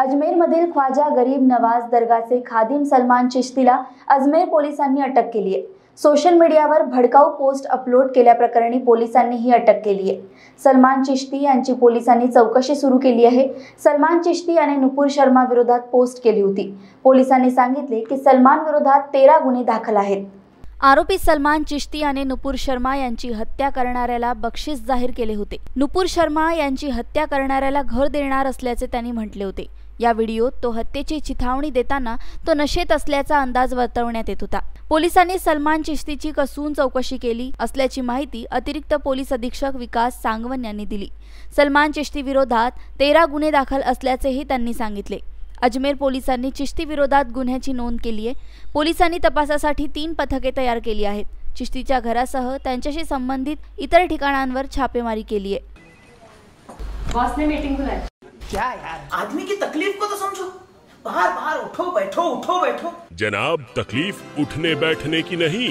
अजमेरमधील ख्वाजा गरीब नवाज दर्गाचे खादिम सलमान चिश्तीला अजमेर पोलिसांनी अटक केली आहे सोशल मीडियावर भडकाऊ पोस्ट अपलोड केल्याप्रकरणी पोलिसांनी ही अटक केली आहे सलमान चिश्ती यांची पोलिसांनी चौकशी सुरू केली आहे सलमान चिश्ती याने नुपूर शर्मा विरोधात पोस्ट केली होती पोलिसांनी सांगितले की सलमान विरोधात तेरा गुन्हे दाखल आहेत आरोपी सलमान चिश्ती याने नुपूर शर्मा यांची हत्या करणाऱ्याला बक्षीस जाहीर केले होते नुपूर शर्मा यांची हत्या करणाऱ्याला घर देणार असल्याचे त्यांनी म्हटले होते या व्हिडिओत तो हत्येची चिथावणी देताना तो नशेत असल्याचा अंदाज वर्तवण्यात येत होता पोलिसांनी सलमान चिश्तीची कसून चौकशी केली असल्याची माहिती अतिरिक्त पोलीस अधीक्षक विकास सांगवन यांनी दिली सलमान चिश्ती विरोधात तेरा गुन्हे दाखल असल्याचेही त्यांनी सांगितले अजमेर पोलिसांनी चिश्ती विरोधात गुन्ह्याची नोंद केली आहे पोलिसांनी तपासासाठी तीन पथके तयार केली आहेत चिश्तीच्या घरासह त्यांच्याशी संबंधित इतर ठिकाणांवर छापेमारी केली आहे बॉस बाहर बाहर उठो बैठो उठो बैठो जनाब तकलीफ उठने बैठने की नहीं